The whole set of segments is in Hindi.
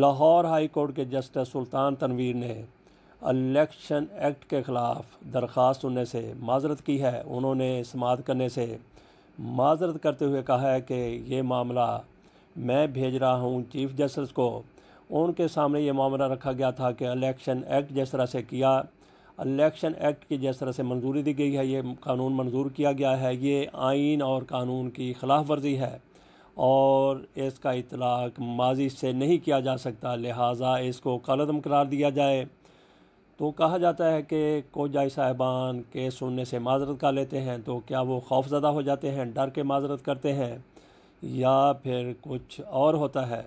लाहौर हाई कोर्ट के जस्टिस सुल्तान तनवीर ने इलेक्शन एक्ट के ख़िलाफ़ दरख्वास्त सुनने से माजरत की है उन्होंने समात करने से माजरत करते हुए कहा है कि ये मामला मैं भेज रहा हूँ चीफ़ जस्टिस को उनके सामने ये मामला रखा गया था कि इलेक्शन एक्ट जिस तरह से किया इलेक्शन एक्ट की जिस तरह से मंजूरी दी गई है ये कानून मंजूर किया गया है ये आइन और कानून की खिलाफ वर्जी है और इसका इतलाक़ माजी से नहीं किया जा सकता लिहाजा इसको कलदम करार दिया जाए तो कहा जाता है कि कोजाई साहिबान के सुनने से माजरत कर लेते हैं तो क्या वो खौफजदा हो जाते हैं डर के माजरत करते हैं या फिर कुछ और होता है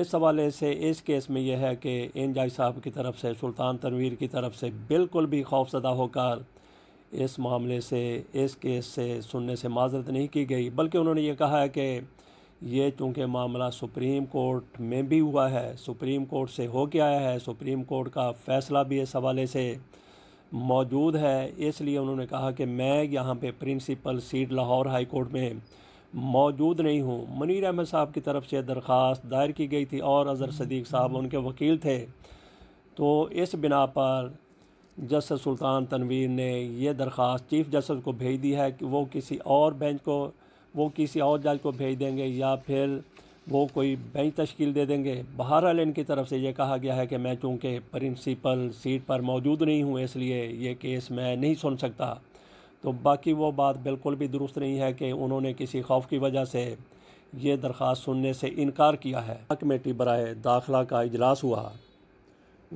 इस हवाले से इस केस में यह है कि एन जाई साहब की तरफ से सुल्तान तनवीर की तरफ से बिल्कुल भी खौफजदा होकर इस मामले से इस केस से सुनने से माजरत नहीं की गई बल्कि उन्होंने ये कहा है कि ये चूँकि मामला सुप्रीम कोर्ट में भी हुआ है सुप्रीम कोर्ट से हो के आया है सुप्रीम कोर्ट का फ़ैसला भी इस हवाले से मौजूद है इसलिए उन्होंने कहा कि मैं यहाँ पे principal seat Lahore high court में मौजूद नहीं हूँ मनीर अहमद साहब की तरफ से दरख्वास्त दायर की गई थी और अजहर सदीक साहब उनके वकील थे तो इस बिना पर जस्टिस सुल्तान तनवीर ने यह दरख्वास्त चीफ़ जस्टिस को भेज दी है कि वो किसी और बेंच को वो किसी और जज को भेज देंगे या फिर वो कोई बेंच तश्कील दे देंगे बहरहाल इनकी तरफ से ये कहा गया है कि मैं चूँकि प्रिंसिपल सीट पर मौजूद नहीं हूँ इसलिए ये केस मैं नहीं सुन सकता तो बाकी वो बात बिल्कुल भी दुरुस्त नहीं है कि उन्होंने किसी खौफ की वजह से ये दरख्वास्त सुनने से इनकार किया है कमेटी बरए दाखिला का अजलास हुआ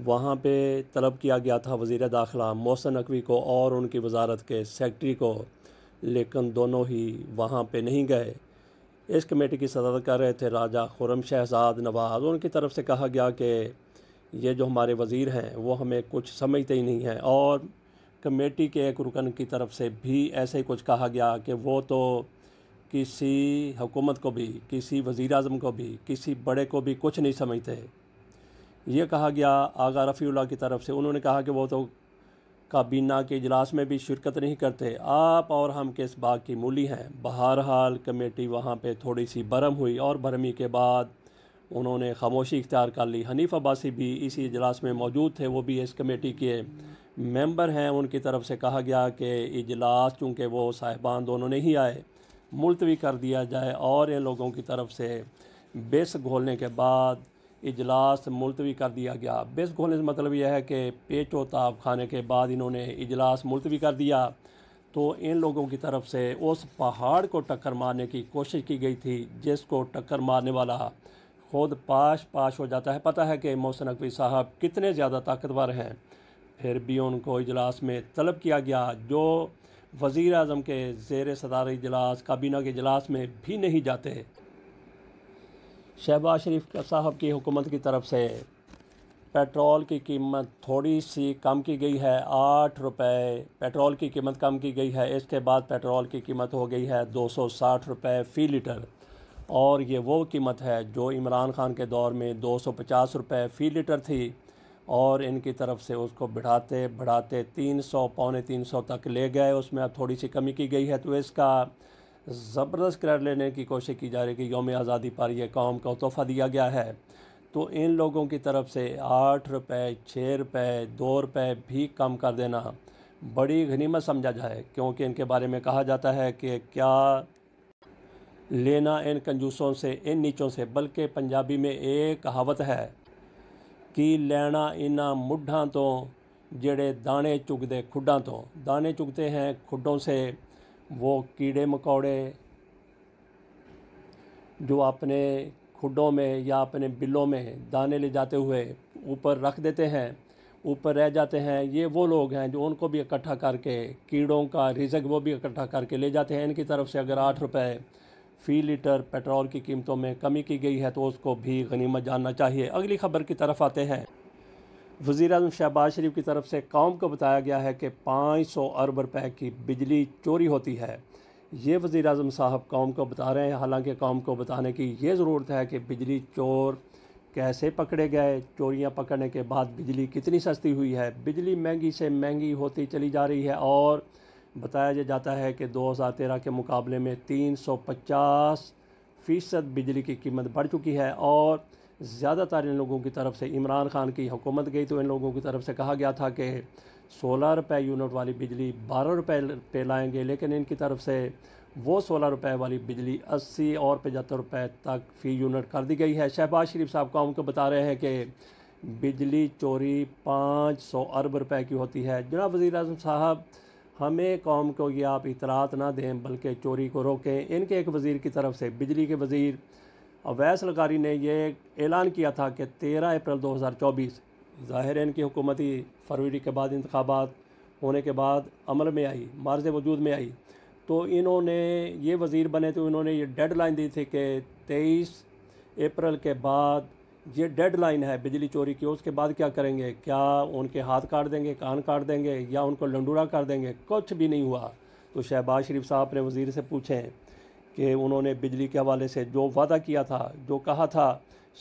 वहाँ पे तलब किया गया था वज़ी दाखिला मोहसन नकवी को और उनकी वजारत के सेक्रटरी को लेकिन दोनों ही वहाँ पे नहीं गए इस कमेटी की सदर कर रहे थे राजा खुरम शहजाद नवाज़ उनकी तरफ से कहा गया कि ये जो हमारे वज़ीर हैं वो हमें कुछ समझते ही नहीं हैं और कमेटी के एक रुकन की तरफ से भी ऐसे ही कुछ कहा गया कि वो तो किसी हुकूमत को भी किसी वज़ी अजम को भी किसी बड़े को भी कुछ नहीं समझते ये कहा गया आगा रफ़ी की तरफ से उन्होंने कहा कि वो तो काबीना के इजलास में भी शिरकत नहीं करते आप और हम किस बाग की मूली हैं बहरहाल कमेटी वहाँ पर थोड़ी सी बरम हुई और बरमी के बाद उन्होंने खामोशी इख्तियार कर ली हनीफ अब्बासी भी इसी इजलास में मौजूद थे वो भी इस कमेटी के मेंबर हैं उनकी तरफ से कहा गया कि इजलास चूँकि वो साहिबान दोनों नहीं आए मुलतवी कर दिया जाए और इन लोगों की तरफ से बेस घोलने के बाद इजलास मुलतवी कर दिया गया बेस्क होने से मतलब यह है कि पेचो ताब खाने के बाद इन्होंने इजलास मुलतवी कर दिया तो इन लोगों की तरफ से उस पहाड़ को टक्कर मारने की कोशिश की गई थी जिसको टक्कर मारने वाला खुद पाश पाश हो जाता है पता है कि मोहसिन नकवी साहब कितने ज़्यादा ताकतवर हैं फिर भी उनको इजलास में तलब किया गया जो वज़ी अजम के जेर सदार इजलास काबीना के इजलास में भी नहीं जाते शहबाज शरीफ साहब की हुकूमत की तरफ से पेट्रोल की कीमत थोड़ी सी कम की गई है आठ रुपये पेट्रोल की कीमत कम की गई है इसके बाद पेट्रोल की कीमत हो गई है दो सौ साठ रुपये फ़ी लीटर और ये वो कीमत है जो इमरान खान के दौर में दो सौ पचास रुपये फ़ी लीटर थी और इनकी तरफ से उसको बढ़ाते बढ़ाते तीन सौ पौने तीन सौ तक ले गए उसमें अब थोड़ी सी कमी की गई है तो इसका ज़बरदस्त क्रेड लेने की कोशिश की जा रही है कि योम आज़ादी पर यह कौम को तोहफ़ा दिया गया है तो इन लोगों की तरफ से आठ रुपये छः रुपये दो रुपये भी कम कर देना बड़ी गनीमत समझा जाए क्योंकि इनके बारे में कहा जाता है कि क्या लेना इन कंजूसों से इन नीचों से बल्कि पंजाबी में एक कहावत है कि लेना इन मुढ़ा तो जड़े दाने चुगते खुडा तो दाने चुगते हैं खुडों से वो कीड़े मकोड़े जो अपने खुडों में या अपने बिलों में दाने ले जाते हुए ऊपर रख देते हैं ऊपर रह जाते हैं ये वो लोग हैं जो उनको भी इकट्ठा करके कीड़ों का रिजक वो भी इकट्ठा करके ले जाते हैं इनकी तरफ से अगर आठ रुपये फ़ी लीटर पेट्रोल की कीमतों में कमी की गई है तो उसको भी गनीमत जानना चाहिए अगली खबर की तरफ आते हैं वज़ी अजम शहबाज शरीफ की तरफ से कौम को बताया गया है कि पाँच सौ अरब रुपए की बिजली चोरी होती है ये वज़ी अजम साहब कौम को बता रहे हैं हालांकि कौम को बताने की ये ज़रूरत है कि बिजली चोर कैसे पकड़े गए चोरियां पकड़ने के बाद बिजली कितनी सस्ती हुई है बिजली महंगी से महंगी होती चली जा रही है और बताया जाता है कि 2013 के मुकाबले में 350 फ़ीसद बिजली की कीमत बढ़ चुकी है और ज़्यादातर इन लोगों की तरफ से इमरान खान की हुकूमत गई तो इन लोगों की तरफ से कहा गया था कि सोलह रुपये यूनिट वाली बिजली बारह रुपये पे लाएंगे लेकिन इनकी तरफ से वो सोलह रुपये वाली बिजली अस्सी और पचहत्तर रुपये तक फ़ी यूनिट कर दी गई है शहबाज शरीफ साहब कौम को बता रहे हैं कि बिजली चोरी पाँच सौ अरब रुपए की होती है जनाब वज़ी अजम साहब हमें कौम को ये आप इतरात ना दें बल्कि चोरी को रोकें इनके एक वज़ीर की तरफ से बिजली के वज़ीर अवैस लगारी ने यह ऐलान किया था कि तेरह अप्रैल 2024 ज़ाहिर इनकी हुकूमती फरवरी के बाद इंतबात होने के बाद अमल में आई मार्ज वजूद में आई तो इन्होंने ये वज़ीर बने तो इन्होंने ये डेड लाइन दी थी कि तेईस अप्रैल के बाद ये डेड लाइन है बिजली चोरी की उसके बाद क्या करेंगे क्या उनके हाथ काट देंगे कान काट देंगे या उनको लंडूरा कर देंगे कुछ भी नहीं हुआ तो शहबाज शरीफ साहब ने वज़ी से पूछें कि उन्होंने बिजली के हवाले से जो वादा किया था जो कहा था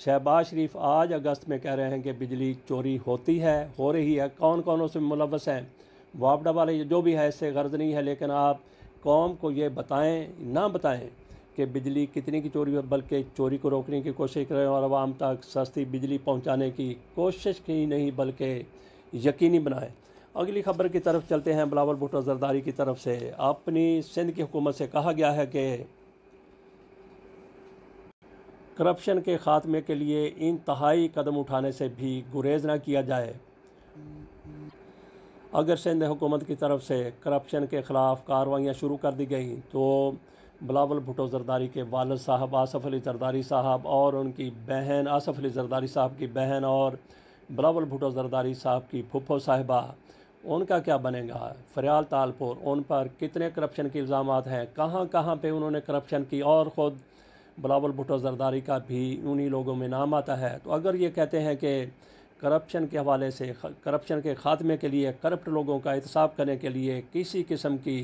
शहबाज शरीफ आज अगस्त में कह रहे हैं कि बिजली चोरी होती है हो रही है कौन कौन उसमें मुलवस हैं वापडा वाले जो भी है इससे गर्ज नहीं है लेकिन आप कौम को ये बताएं ना बताएं कि बिजली कितनी की चोरी है बल्कि चोरी को रोकने की कोशिश करें और आवाम तक सस्ती बिजली पहुंचाने की कोशिश की नहीं बल्कि यकीनी बनाएं अगली खबर की तरफ चलते हैं बिलावल भुट्टो जरदारी की तरफ से अपनी सिंध की हुकूमत से कहा गया है कि करप्शन के खात्मे के लिए इंतहाई कदम उठाने से भी गुरेज ना किया जाए अगर सिंध हुकूमत की तरफ से करप्शन के ख़िलाफ़ कार्रवाइयाँ शुरू कर दी गई तो बिलावल भुटो जरदारी के वाल साहब आसफ़ अली जरदारी साहब और उनकी बहन आसफ़ अली जरदारी साहब की बहन और बिलावल भुटो जरदारी साहब की फुफो साहिबा उनका क्या बनेगा फरियाल तालपुर उन पर कितने करप्शन के इल्ज़ाम हैं कहाँ कहाँ पर उन्होंने करप्शन की और ख़ुद बलावल भुटो जरदारी का भी उन्हीं लोगों में नाम आता है तो अगर ये कहते हैं कि करप्शन के हवाले से करप्शन के खात्मे के लिए करप्ट लोगों का एहतसाब करने के लिए किसी किस्म की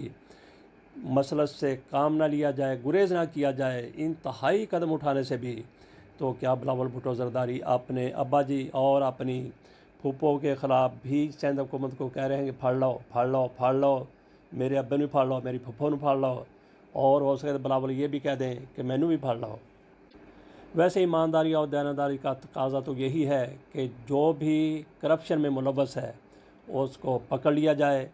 मसलत से काम ना लिया जाए गुरेज ना किया जाए इंतहाई कदम उठाने से भी तो क्या बलावल भुटो जरदारी अपने अब्बा जी और अपनी फूपों के ख़िलाफ़ भी सिंध हुकूमत को कह रहे हैं कि फाड़ लो फाड़ लो फाड़ लो मेरे अब्बे ने फाड़ लो मेरी फूफो ने फाड़ लो और हो सके तो बलावल ये भी कह दें कि मैनू भी फल लाओ वैसे ईमानदारी और दयानदारी का तकाजा तो यही है कि जो भी करप्शन में मुलवस है उसको पकड़ लिया जाए